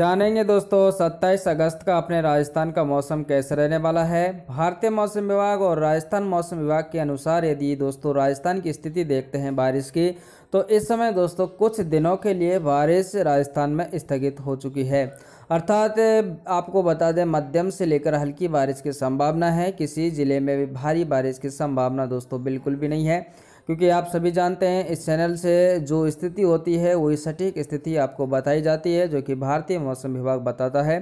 जानेंगे दोस्तों 27 अगस्त का अपने राजस्थान का मौसम कैसे रहने वाला है भारतीय मौसम विभाग और राजस्थान मौसम विभाग के अनुसार यदि दोस्तों राजस्थान की स्थिति देखते हैं बारिश की तो इस समय दोस्तों कुछ दिनों के लिए बारिश राजस्थान में स्थगित हो चुकी है अर्थात आपको बता दें मध्यम से लेकर हल्की बारिश की संभावना है किसी ज़िले में भी भारी बारिश की संभावना दोस्तों बिल्कुल भी नहीं है क्योंकि आप सभी जानते हैं इस चैनल से जो स्थिति होती है वही सटीक स्थिति आपको बताई जाती है जो कि भारतीय मौसम विभाग बताता है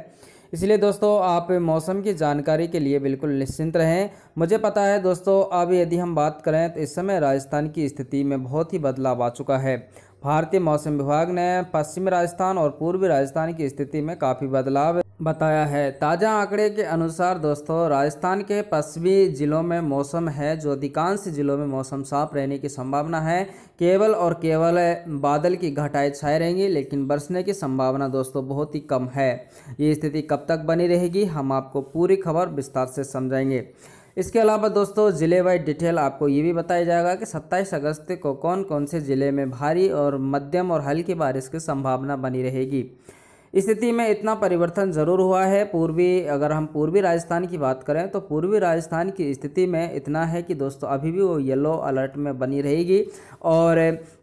इसलिए दोस्तों आप मौसम की जानकारी के लिए बिल्कुल निश्चिंत रहें मुझे पता है दोस्तों अब यदि हम बात करें तो इस समय राजस्थान की स्थिति में बहुत ही बदलाव आ चुका है भारतीय मौसम विभाग ने पश्चिमी राजस्थान और पूर्वी राजस्थान की स्थिति में काफ़ी बदलाव बताया है ताज़ा आंकड़े के अनुसार दोस्तों राजस्थान के पश्चिमी जिलों में मौसम है जो अधिकांश जिलों में मौसम साफ रहने की संभावना है केवल और केवल बादल की घटाएँ छाए रहेंगी लेकिन बरसने की संभावना दोस्तों बहुत ही कम है ये स्थिति कब तक बनी रहेगी हम आपको पूरी खबर विस्तार से समझाएंगे इसके अलावा दोस्तों ज़िले वाइज डिटेल आपको ये भी बताया जाएगा कि 27 अगस्त को कौन कौन से ज़िले में भारी और मध्यम और हल्की बारिश की संभावना बनी रहेगी स्थिति में इतना परिवर्तन ज़रूर हुआ है पूर्वी अगर हम पूर्वी राजस्थान की बात करें तो पूर्वी राजस्थान की स्थिति में इतना है कि दोस्तों अभी भी वो येलो अलर्ट में बनी रहेगी और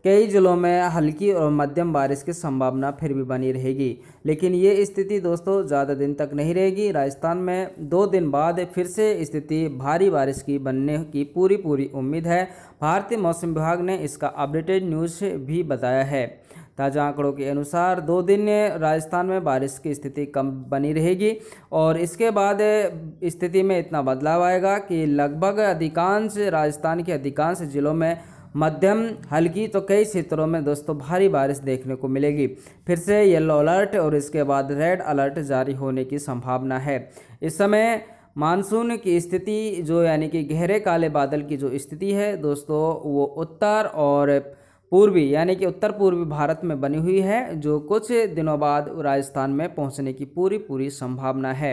कई ज़िलों में हल्की और मध्यम बारिश की संभावना फिर भी बनी रहेगी लेकिन ये स्थिति दोस्तों ज़्यादा दिन तक नहीं रहेगी राजस्थान में दो दिन बाद फिर से स्थिति भारी बारिश की बनने की पूरी पूरी उम्मीद है भारतीय मौसम विभाग ने इसका अपडेटेड न्यूज़ भी बताया है ताज़ा आंकड़ों के अनुसार दो दिन राजस्थान में बारिश की स्थिति कम बनी रहेगी और इसके बाद स्थिति में इतना बदलाव आएगा कि लगभग अधिकांश राजस्थान के अधिकांश ज़िलों में मध्यम हल्की तो कई क्षेत्रों में दोस्तों भारी बारिश देखने को मिलेगी फिर से येलो अलर्ट और इसके बाद रेड अलर्ट जारी होने की संभावना है इस समय मानसून की स्थिति जो यानी कि गहरे काले बादल की जो स्थिति है दोस्तों वो उत्तर और पूर्वी यानी कि उत्तर पूर्वी भारत में बनी हुई है जो कुछ दिनों बाद राजस्थान में पहुंचने की पूरी पूरी संभावना है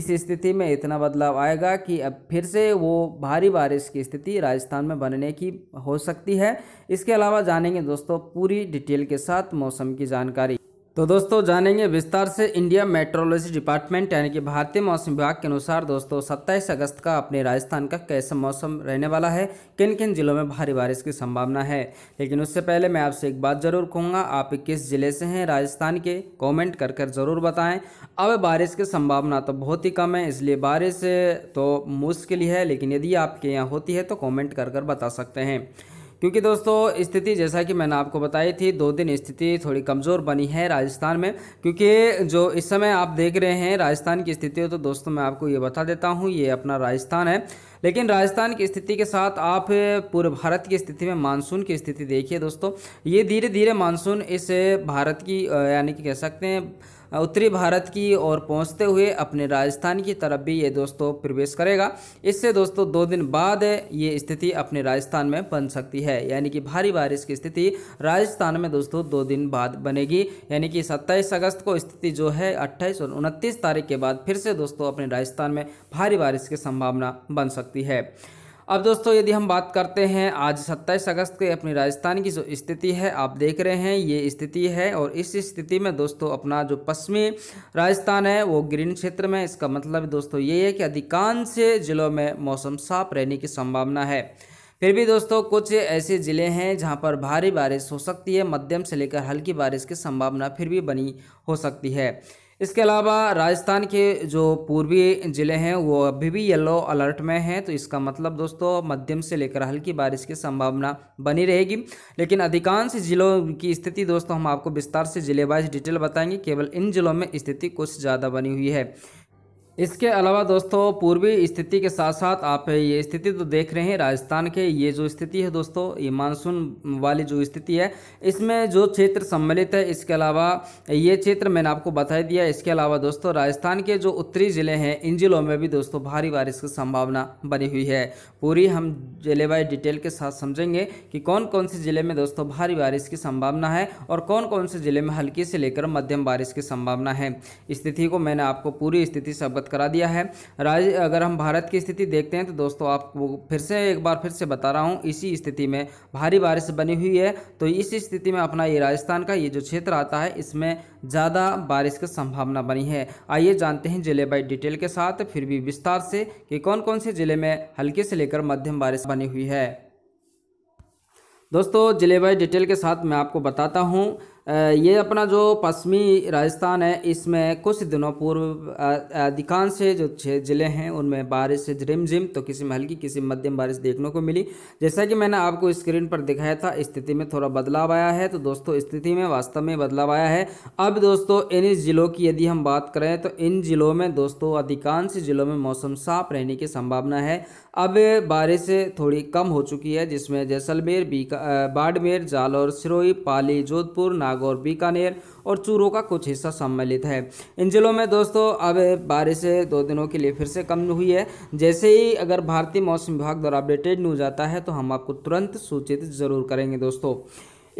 इस स्थिति में इतना बदलाव आएगा कि अब फिर से वो भारी बारिश की स्थिति राजस्थान में बनने की हो सकती है इसके अलावा जानेंगे दोस्तों पूरी डिटेल के साथ मौसम की जानकारी तो दोस्तों जानेंगे विस्तार से इंडिया मेट्रोलॉजी डिपार्टमेंट यानी कि भारतीय मौसम विभाग के अनुसार दोस्तों 27 अगस्त का अपने राजस्थान का कैसा मौसम रहने वाला है किन किन जिलों में भारी बारिश की संभावना है लेकिन उससे पहले मैं आपसे एक बात ज़रूर कहूँगा आप किस ज़िले से हैं राजस्थान के कॉमेंट कर कर ज़रूर बताएँ अब बारिश की संभावना तो बहुत ही कम है इसलिए बारिश तो मुश्किल है लेकिन यदि आपके यहाँ होती है तो कॉमेंट कर कर बता सकते हैं क्योंकि दोस्तों स्थिति जैसा कि मैंने आपको बताई थी दो दिन स्थिति थोड़ी कमज़ोर बनी है राजस्थान में क्योंकि जो इस समय आप देख रहे हैं राजस्थान की स्थिति तो दोस्तों मैं आपको ये बता देता हूँ ये अपना राजस्थान है लेकिन राजस्थान की स्थिति के साथ आप पूर्व भारत की स्थिति में मानसून की स्थिति देखिए दोस्तों ये धीरे धीरे मानसून इस भारत की यानी कि कह सकते हैं उत्तरी भारत की ओर पहुंचते हुए अपने राजस्थान की तरफ भी ये दोस्तों प्रवेश करेगा इससे दोस्तों दो दिन बाद ये स्थिति अपने राजस्थान में बन सकती है यानी कि भारी बारिश की स्थिति राजस्थान में दोस्तों दो दिन बाद बनेगी यानी कि सत्ताईस अगस्त को स्थिति जो है अट्ठाईस और उनतीस तारीख के बाद फिर से दोस्तों अपने राजस्थान में भारी बारिश की संभावना बन सकती है अब दोस्तों यदि हम बात करते हैं आज 27 अगस्त के अपनी राजस्थान की जो स्थिति है आप देख रहे हैं ये स्थिति है और इस स्थिति में दोस्तों अपना जो पश्चिमी राजस्थान है वो ग्रीन क्षेत्र में इसका मतलब दोस्तों ये है कि अधिकांश जिलों में मौसम साफ रहने की संभावना है फिर भी दोस्तों कुछ ऐसे ज़िले हैं जहां पर भारी बारिश हो सकती है मध्यम से लेकर हल्की बारिश की संभावना फिर भी बनी हो सकती है इसके अलावा राजस्थान के जो पूर्वी ज़िले हैं वो अभी भी येलो अलर्ट में हैं तो इसका मतलब दोस्तों मध्यम से लेकर हल्की बारिश की संभावना बनी रहेगी लेकिन अधिकांश जिलों की स्थिति दोस्तों हम आपको विस्तार से ज़िले वाइज डिटेल बताएंगे केवल इन जिलों में स्थिति कुछ ज़्यादा बनी हुई है इसके अलावा दोस्तों पूर्वी स्थिति के साथ साथ आप ये स्थिति तो देख रहे हैं राजस्थान के ये जो स्थिति है दोस्तों ये मानसून वाली जो स्थिति है इसमें जो क्षेत्र सम्मिलित है इसके अलावा ये क्षेत्र मैंने आपको बता दिया इसके अलावा दोस्तों राजस्थान के जो उत्तरी ज़िले हैं इन ज़िलों में भी दोस्तों भारी बारिश की संभावना बनी हुई है पूरी हम ज़िले बाई डिटेल के साथ समझेंगे कि कौन कौन से ज़िले में दोस्तों भारी बारिश की संभावना है और कौन कौन से ज़िले में हल्की से लेकर मध्यम बारिश की संभावना है स्थिति को मैंने आपको पूरी स्थिति से अवगत करा दिया है राज्य अगर हम भारत की स्थिति देखते हैं तो दोस्तों आपको फिर से एक बार फिर से बता रहा हूँ इसी स्थिति में भारी बारिश बनी हुई है तो इस स्थिति में अपना ये राजस्थान का ये जो क्षेत्र आता है इसमें ज़्यादा बारिश की संभावना बनी है आइए जानते हैं जिले बाई डिटेल के साथ फिर भी विस्तार से कि कौन कौन से जिले में हल्के से लेकर मध्यम बारिश बनी हुई है दोस्तों जिले बाई डिटेल के साथ मैं आपको बताता हूँ ये अपना जो पश्चिमी राजस्थान है इसमें कुछ दिनों पूर्व अधिकांश जो छः ज़िले हैं उनमें बारिश झिमझिम तो किसी में हल्की किसी मध्यम बारिश देखने को मिली जैसा कि मैंने आपको स्क्रीन पर दिखाया था स्थिति में थोड़ा बदलाव आया है तो दोस्तों स्थिति में वास्तव में बदलाव आया है अब दोस्तों इन ज़िलों की यदि हम बात करें तो इन ज़िलों में दोस्तों अधिकांश ज़िलों में मौसम साफ रहने की संभावना है अब बारिश थोड़ी कम हो चुकी है जिसमें जैसलमेर बाड़मेर जालौर सिरोही पाली जोधपुर नाग नागौर बीकानेर और चूरू का कुछ हिस्सा सम्मिलित है इन जिलों में दोस्तों अब बारिश दो दिनों के लिए फिर से कम हुई है जैसे ही अगर भारतीय मौसम विभाग द्वारा अपडेटेड न्यूज आता है तो हम आपको तुरंत सूचित जरूर करेंगे दोस्तों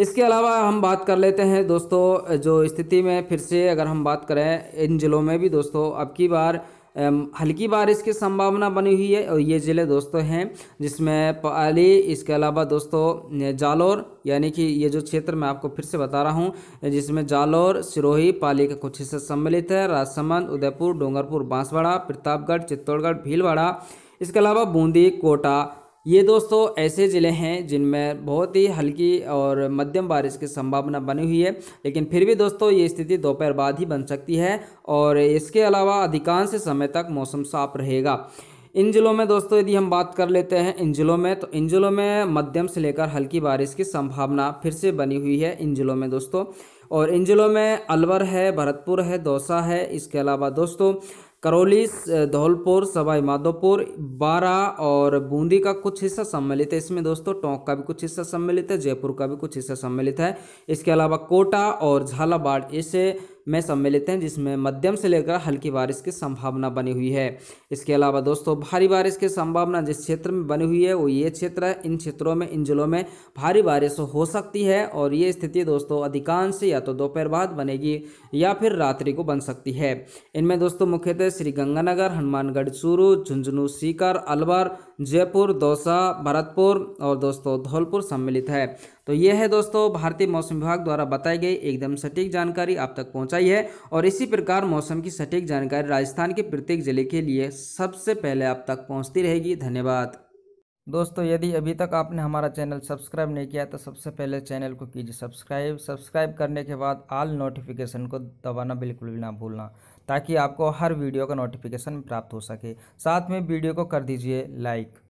इसके अलावा हम बात कर लेते हैं दोस्तों जो स्थिति में फिर से अगर हम बात करें इन जिलों में भी दोस्तों अब की बार हल्की बारिश की संभावना बनी हुई है और ये ज़िले दोस्तों हैं जिसमें पाली इसके अलावा दोस्तों जालोर यानी कि ये जो क्षेत्र मैं आपको फिर से बता रहा हूँ जिसमें जालोर सिरोही पाली का कुछ हिस्सा सम्मिलित है राजसमंद उदयपुर डोंगरपुर बांसवाड़ा प्रतापगढ़ चित्तौड़गढ़ भीलवाड़ा इसके अलावा बूंदी कोटा ये दोस्तों ऐसे ज़िले हैं जिनमें बहुत ही हल्की और मध्यम बारिश की संभावना बनी हुई है लेकिन फिर भी दोस्तों ये स्थिति दोपहर बाद ही बन सकती है और इसके अलावा अधिकांश समय तक मौसम साफ रहेगा इन ज़िलों में दोस्तों यदि हम बात कर लेते हैं इन ज़िलों में तो इन ज़िलों में मध्यम से लेकर हल्की बारिश की संभावना फिर से बनी हुई है इन ज़िलों में दोस्तों और इन ज़िलों में अलवर है भरतपुर है दौसा है इसके अलावा दोस्तों करौली धौलपुर सवाई माधोपुर बारा और बूंदी का कुछ हिस्सा सम्मिलित है इसमें दोस्तों टोंक का भी कुछ हिस्सा सम्मिलित है जयपुर का भी कुछ हिस्सा सम्मिलित है इसके अलावा कोटा और झालावाड़ इसे में सम्मिलित हैं जिसमें मध्यम से लेकर हल्की बारिश की संभावना बनी हुई है इसके अलावा दोस्तों भारी बारिश की संभावना जिस क्षेत्र में बनी हुई है वो ये क्षेत्र है इन क्षेत्रों में इन जिलों में भारी बारिश हो सकती है और ये स्थिति दोस्तों अधिकांश या तो दोपहर बाद बनेगी या फिर रात्रि को बन सकती है इनमें दोस्तों मुख्यतः श्रीगंगानगर हनुमानगढ़ चूरू झुंझुनू सीकर अलवर जयपुर दौसा भरतपुर और दोस्तों धौलपुर सम्मिलित है तो ये है दोस्तों भारतीय मौसम विभाग द्वारा बताई गई एकदम सटीक जानकारी आप तक पहुंचाई है और इसी प्रकार मौसम की सटीक जानकारी राजस्थान के प्रत्येक जिले के लिए सबसे पहले आप तक पहुंचती रहेगी धन्यवाद दोस्तों यदि अभी तक आपने हमारा चैनल सब्सक्राइब नहीं किया तो सबसे पहले चैनल को कीजिए सब्सक्राइब सब्सक्राइब करने के बाद आल नोटिफिकेशन को दबाना बिल्कुल भी ना भूलना ताकि आपको हर वीडियो का नोटिफिकेशन प्राप्त हो सके साथ में वीडियो को कर दीजिए लाइक